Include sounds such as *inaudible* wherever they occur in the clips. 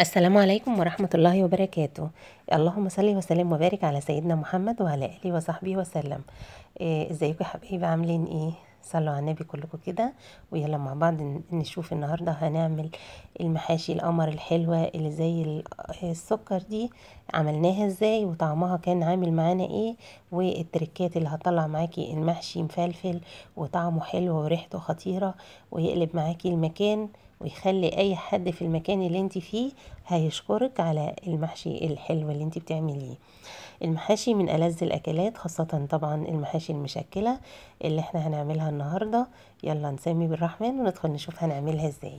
السلام عليكم ورحمة الله وبركاته اللهم صل وسلم وبارك على سيدنا محمد وعلى آله وصحبه وسلم إيه، ازيكم يا حبايبي عاملين ايه صلوا على النبي كلكم كده ويلا مع بعض نشوف النهاردة هنعمل المحاشي القمر الحلوة اللي زي السكر دي عملناها ازاي وطعمها كان عامل معانا ايه والتركات اللي هطلع معاكي المحشي مفلفل وطعمه حلو وريحته خطيرة ويقلب معاكي المكان ويخلي اي حد في المكان اللي انت فيه هيشكرك على المحشي الحلو اللي انت بتعمليه المحاشي من ألذ الأكلات خاصة طبعا المحاشي المشكلة اللي احنا هنعملها النهاردة يلا نسمي بالرحمن وندخل نشوف هنعملها ازاي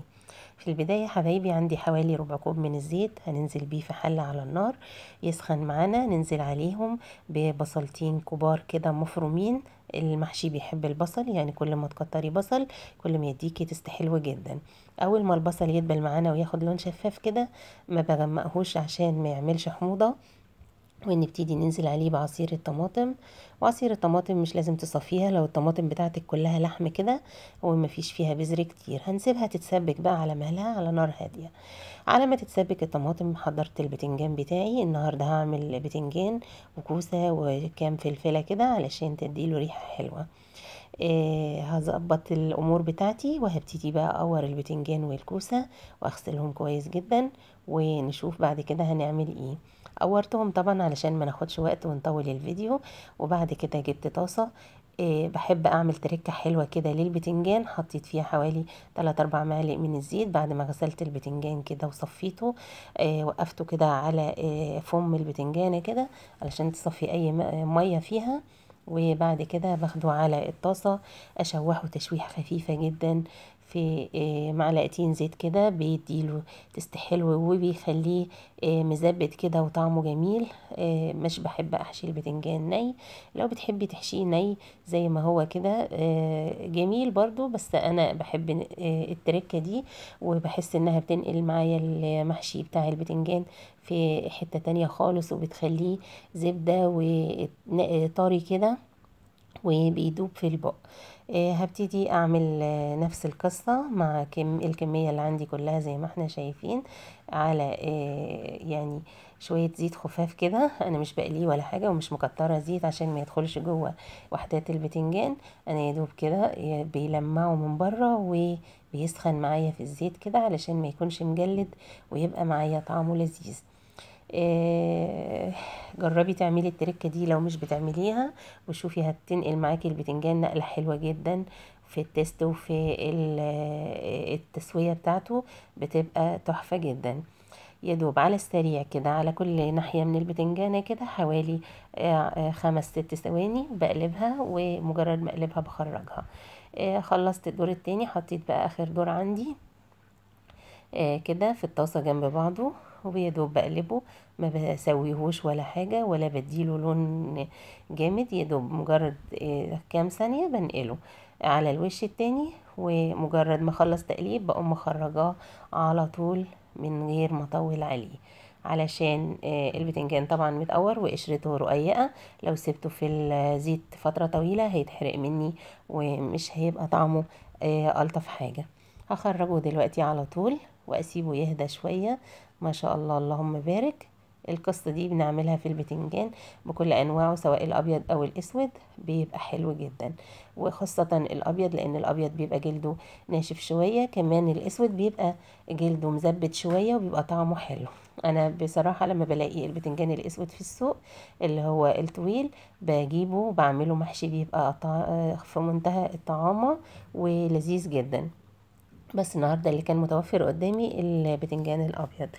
في البداية حبايبي عندي حوالي ربع كوب من الزيت هننزل بيه في حلة على النار يسخن معانا ننزل عليهم ببصلتين كبار كده مفرومين المحشي بيحب البصل يعني كل ما تكتري بصل كل ما يديكي تست حلو جدا اول ما البصل يدبل معانا وياخد لون شفاف كده ما بغمقهوش عشان ما يعملش حموضه ونبتدي ننزل عليه بعصير الطماطم وعصير الطماطم مش لازم تصفيها لو الطماطم بتاعتك كلها لحم كده ومفيش فيها بذر كتير هنسيبها تتسبك بقى على مهلها على نار هاديه على ما تتسبك الطماطم حضرت البتنجان بتاعي النهارده هعمل بتنجان وكوسه وكام فلفله كده علشان تديله ريحه حلوه إيه هظبط الامور بتاعتي وهبتدي بقى اور البتنجان والكوسه واغسلهم كويس جدا ونشوف بعد كده هنعمل ايه قورتهم طبعا علشان ما ناخدش وقت ونطول الفيديو وبعد كده جبت طاسه إيه، بحب اعمل تركه حلوه كده للبتنجان حطيت فيها حوالي 3 4 معلق من الزيت بعد ما غسلت البتنجان كده وصفيته إيه، وقفته كده على إيه، فم البتنجانه كده علشان تصفي اي ميه فيها وبعد كده باخده على الطاسه اشوحه تشويحه خفيفه جدا في آه، معلقتين زيت كده بيديله تست حلو وبيخليه آه، مزبد كده وطعمه جميل آه، مش بحب احشي البتنجان ني لو بتحبي تحشيه ني زي ما هو كده جميل برضو بس انا بحب التركه دي وبحس انها بتنقل معايا المحشي بتاع البتنجان في حتة تانية خالص وبتخليه زبدة وطري كده وبيدوب في البق آه، هبتدي اعمل آه، نفس القصة مع كم الكمية اللي عندي كلها زي ما احنا شايفين على آه، يعني شوية زيت خفاف كده انا مش بقليه ولا حاجة ومش مكترة زيت عشان ما يدخلش جوه وحدات البتنجان انا يدوب كده بيلمعه من بره وبيسخن معايا في الزيت كده علشان ما يكونش مجلد ويبقى معايا طعمه لذيذ جربي تعملي التركه دي لو مش بتعمليها وشوفي هتنقل معاكي البتنجان نقله حلوه جدا في التيست وفي التسويه بتاعته بتبقى تحفه جدا يدوب على السريع كده على كل ناحية من البتنجانة كده حوالي آه، آه، خمس ست ثواني بقلبها ومجرد ما اقلبها بخرجها آه، خلصت الدور التاني حطيت بقى اخر دور عندي كده في الطاسة جنب بعضه وبيدوب بقلبه ما بسويهوش ولا حاجة ولا بديله لون جامد يدوب مجرد آه، كام ثانية بنقله على الوش التاني ومجرد ما اخلص تقليب بقوم مخرجاه على طول من غير ما اطول عليه علشان آه، البتنجان طبعا متقور وقشرته رقيقة لو سبته في الزيت فترة طويلة هيتحرق مني ومش هيبقى طعمه آه، ألطف حاجة هخرجه دلوقتي على طول واسيبه يهدى شوية ما شاء الله اللهم بارك القصة دي بنعملها في البتنجان بكل أنواعه سواء الأبيض أو الأسود بيبقى حلو جدا وخاصة الأبيض لأن الأبيض بيبقى جلده ناشف شوية كمان الأسود بيبقى جلده مزبت شوية وبيبقى طعمه حلو أنا بصراحة لما بلاقي البتنجان الأسود في السوق اللي هو الطويل بجيبه وبعمله محشي بيبقى في منتهى الطعامة ولذيذ جدا بس النهاردة اللي كان متوفر قدامي البتنجان الأبيض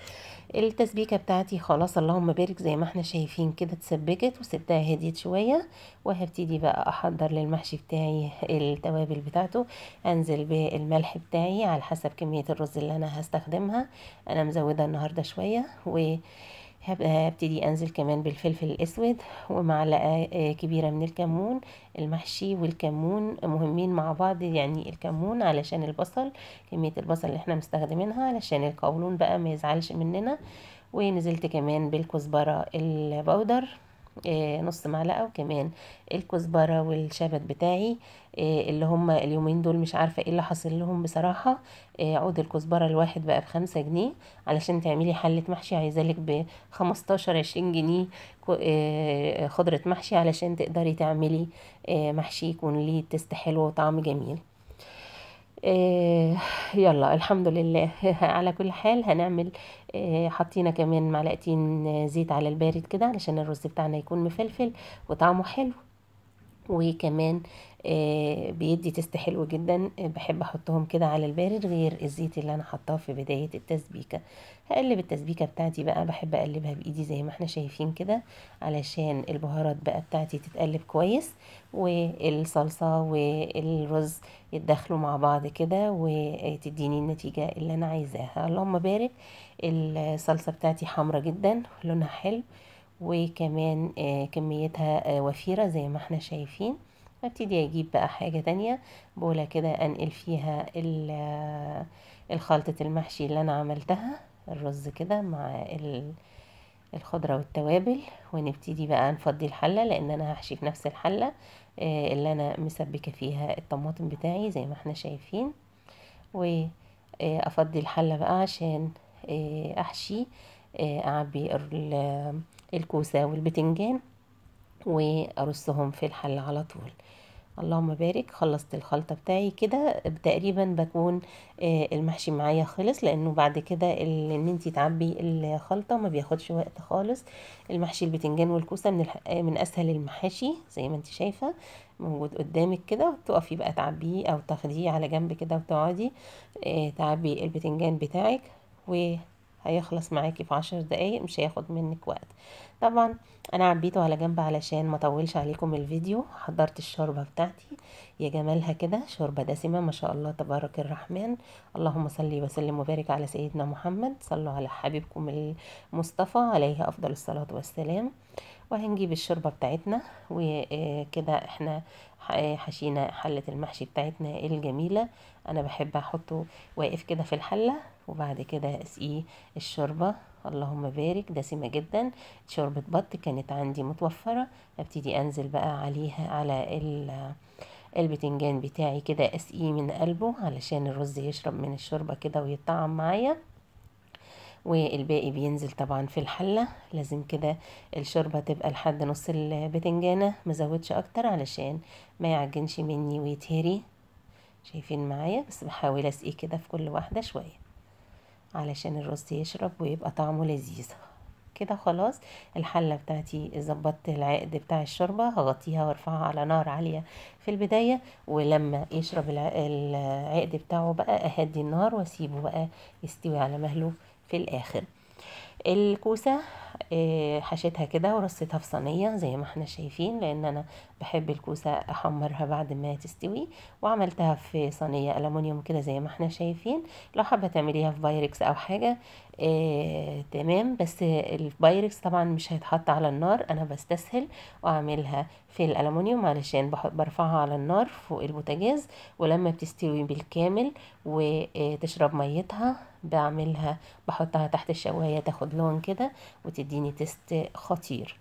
التسبيكة بتاعتي خلاص اللهم بارك زي ما احنا شايفين كده اتسبكت وسبتها هديت شوية وهبتدي بقى أحضر للمحشي بتاعي التوابل بتاعته أنزل بالملح بتاعي على حسب كمية الرز اللي أنا هستخدمها أنا مزودة النهاردة شوية و هبتدي انزل كمان بالفلفل الاسود ومعلقه آه، كبيره من الكمون المحشي والكمون مهمين مع بعض يعني الكمون علشان البصل كميه البصل اللي احنا مستخدمينها علشان القولون بقى ما يزعلش مننا ونزلت كمان بالكزبره البودر آه، نص معلقة وكمان الكزبرة والشبت بتاعي آه، اللي هما اليومين دول مش عارفة ايه اللي حصل لهم بصراحة آه، عود الكزبرة الواحد بقى بخمسة جنيه علشان تعملي حلة محشي عايزالك بخمستاشر عشرين جنيه خضرة محشي علشان تقدري تعملي محشي يكون ليه تست حلو وطعم جميل يلا الحمد لله *laughs* على كل حال هنعمل آه، حطينا كمان معلقتين آه، زيت على البارد كده علشان الرز بتاعنا يكون مفلفل وطعمه حلو وكمان آه، بيدي تست حلو جدا آه، بحب احطهم كده على البارد غير الزيت اللي انا حطاه في بداية التسبيكة هقلب التسبيكة بتاعتي بقى بحب اقلبها بايدي زي ما احنا شايفين كده علشان البهارات بقى بتاعتي تتقلب كويس والصلصة والرز يتدخلوا مع بعض كده وتديني النتيجة اللي انا عايزاها اللهم بارك الصلصة بتاعتي حمرة جدا لونها حلو وكمان آه، كميتها آه، وفيرة زي ما احنا شايفين هبتدي اجيب بقى حاجة تانية بولة كده انقل فيها آه، الخلطة المحشي اللي انا عملتها الرز كده مع الخضرة والتوابل ونبتدي بقى نفضي الحلة لان انا هحشي في نفس الحلة اللي انا مسبكة فيها الطماطم بتاعي زي ما احنا شايفين وافضي الحلة بقى عشان احشي اعبي الكوسة والبتنجان وأرصهم في الحل على طول اللهم بارك خلصت الخلطة بتاعي كده تقريبا بكون آه، المحشي معايا خلص لانه بعد كده ان انت تعبي الخلطة ما بياخدش وقت خالص المحشي البتنجان والكوسة من, آه، من اسهل المحاشي زي ما انت شايفة موجود قدامك كده تقفي بقى تعبيه او تاخديه على جنب كده وتقعدي آه، تعبي البتنجان بتاعك و هيخلص معاكي في عشر دقايق مش هياخد منك وقت طبعا انا عبيته على جنب علشان ما اطولش عليكم الفيديو حضرت الشوربه بتاعتي يا جمالها كده شوربه دسمه ما شاء الله تبارك الرحمن اللهم صل وسلم وبارك على سيدنا محمد صلوا على حبيبكم المصطفى عليه افضل الصلاه والسلام وهنجيب الشوربه بتاعتنا وكده احنا حشينا حله المحشي بتاعتنا الجميله انا بحب احطه واقف كده في الحله وبعد كده اسقيه الشوربة اللهم بارك دسمة جدا شوربة بط كانت عندي متوفرة ابتدي انزل بقى عليها على ال البتنجان بتاعي كده اسقيه من قلبه علشان الرز يشرب من الشوربة كده ويتطعم معايا والباقي بينزل طبعا في الحلة لازم كده الشوربة تبقى لحد نص البتنجانة مزودش اكتر علشان ما يعجنش مني ويتهري شايفين معايا بس بحاول اسقيه كده في كل واحدة شوية علشان الرز يشرب ويبقى طعمه لذيذ كده خلاص الحلة بتاعتي ظبطت العقد بتاع الشوربة هغطيها وارفعها على نار عالية في البداية ولما يشرب العقد بتاعه بقى اهدي النار واسيبه بقى يستوي على مهله في الاخر الكوسة آه، حشيتها كده ورصيتها في صينيه زي ما احنا شايفين لان انا بحب الكوسه احمرها بعد ما تستوي وعملتها في صينيه الومنيوم كده زي ما احنا شايفين لو حابه تعمليها في بايركس او حاجه آه، تمام بس البايركس طبعا مش هيتحط على النار انا بستسهل واعملها في الالومنيوم علشان برفعها على النار فوق البوتاجاز ولما بتستوي بالكامل وتشرب ميتها بعملها بحطها تحت الشوايه تاخد لون كده وتديني تيست خطير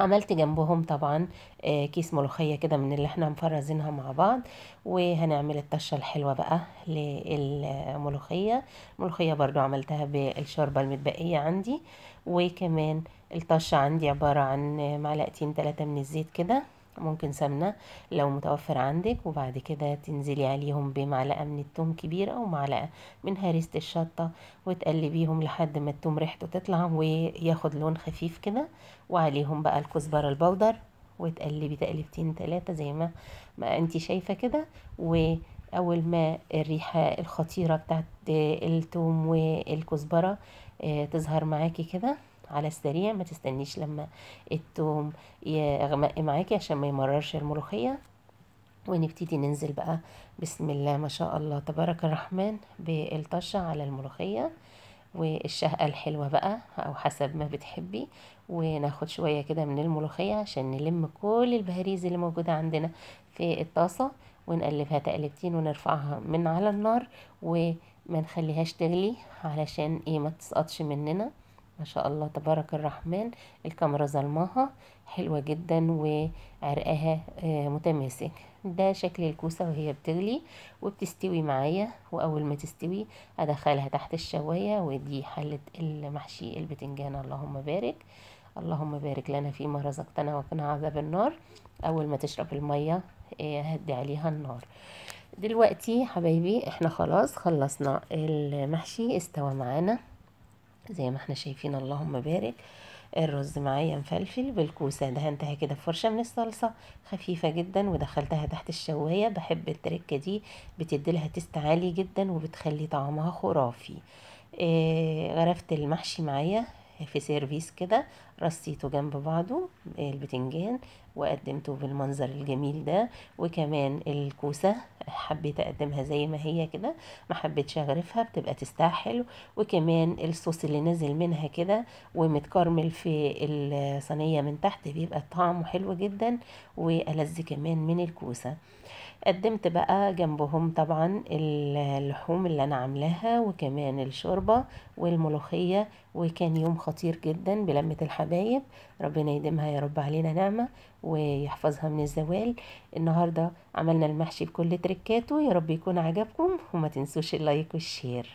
عملت جنبهم طبعا آه، كيس ملوخية كده من اللي احنا مفرزينها مع بعض وهنعمل الطشة الحلوة بقى للملوخية الملوخية برضو عملتها بالشوربة المتبقية عندي وكمان الطشة عندي عبارة عن معلقتين تلاتة من الزيت كده ممكن سمنة لو متوفر عندك وبعد كده تنزلي عليهم بمعلقة من التوم كبيرة أو معلقة من هريسة الشطة وتقلبيهم لحد ما التوم ريحته تطلع وياخد لون خفيف كده وعليهم بقى الكزبرة البودر وتقلبي تقلبتين تلاتة زي ما ما انت شايفة كده و اول ما الريحه الخطيره بتاعت التوم والكزبره آه، تظهر معاكي كده على السريع ما تستنيش لما التوم يغمق معاكي عشان ما يمررش الملوخيه ونبتدي ننزل بقى بسم الله ما شاء الله تبارك الرحمن بالطشه على الملوخيه والشهقة الحلوة بقى أو حسب ما بتحبي وناخد شوية كده من الملوخية عشان نلم كل البهاريز اللي موجودة عندنا في الطاسة ونقلبها تقلبتين ونرفعها من على النار وما نخليهاش تغلي علشان ايه ما تسقطش مننا ما شاء الله تبارك الرحمن الكاميرا ظلمها حلوة جدا وعرقها آه، متماسك ده شكل الكوسة وهي بتغلي وبتستوي معايا وأول ما تستوي أدخلها تحت الشواية ودي حلة المحشي البتنجان اللهم بارك اللهم بارك لنا فيما رزقتنا وقنا عذاب النار أول ما تشرب المية آه، هدي عليها النار دلوقتي حبايبي احنا خلاص خلصنا المحشي استوى معانا زي ما احنا شايفين اللهم بارك الرز معايا مفلفل بالكوسة دهنتها كده بفرشة من الصلصة خفيفة جدا ودخلتها تحت الشواية بحب التركة دي بتدي لها تيست عالي جدا وبتخلي طعمها خرافي آه غرفت المحشي معايا في سيرفيس كده رصيته جنب بعضه البتنجان وقدمته بالمنظر الجميل ده وكمان الكوسة حبيت اقدمها زي ما هي كده ما حبيتش اغرفها بتبقى تستاهل وكمان الصوص اللي نازل منها كده ومتكرمل في الصينية من تحت بيبقى طعمه حلو جدا والذ كمان من الكوسة قدمت بقى جنبهم طبعا اللحوم اللي انا عاملاها وكمان الشوربة والملوخية وكان يوم خطير جدا بلمة الحبايب ربنا يديمها يا رب علينا نعمة ويحفظها من الزوال النهاردة عملنا المحشي بكل تركاته يا رب يكون عجبكم وما تنسوش اللايك والشير